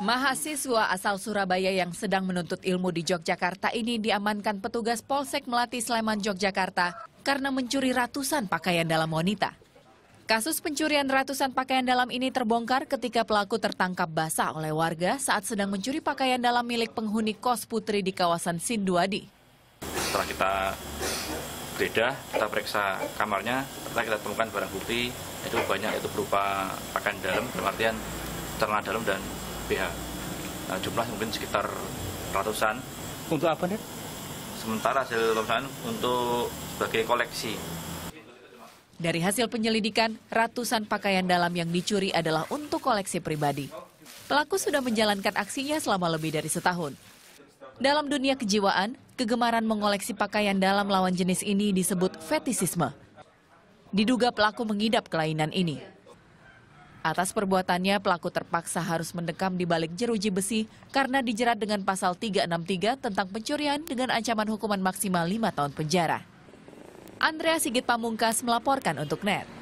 Mahasiswa asal Surabaya yang sedang menuntut ilmu di Yogyakarta ini diamankan petugas Polsek Melati Sleman Yogyakarta karena mencuri ratusan pakaian dalam wanita. Kasus pencurian ratusan pakaian dalam ini terbongkar ketika pelaku tertangkap basah oleh warga saat sedang mencuri pakaian dalam milik penghuni kos putri di kawasan Sinduadi. Setelah kita beda, kita periksa kamarnya, setelah kita temukan barang bukti, itu banyak itu berupa pakaian dalam, dalam artian dalam dan BH. Nah, jumlah mungkin sekitar ratusan. Untuk apa nih? Sementara hasil pemeriksaan untuk sebagai koleksi. Dari hasil penyelidikan, ratusan pakaian dalam yang dicuri adalah untuk koleksi pribadi. Pelaku sudah menjalankan aksinya selama lebih dari setahun. Dalam dunia kejiwaan, kegemaran mengoleksi pakaian dalam lawan jenis ini disebut fetisisme. Diduga pelaku mengidap kelainan ini. Atas perbuatannya, pelaku terpaksa harus mendekam di balik jeruji besi karena dijerat dengan pasal 363 tentang pencurian dengan ancaman hukuman maksimal 5 tahun penjara. Andrea Sigit Pamungkas melaporkan untuk NET.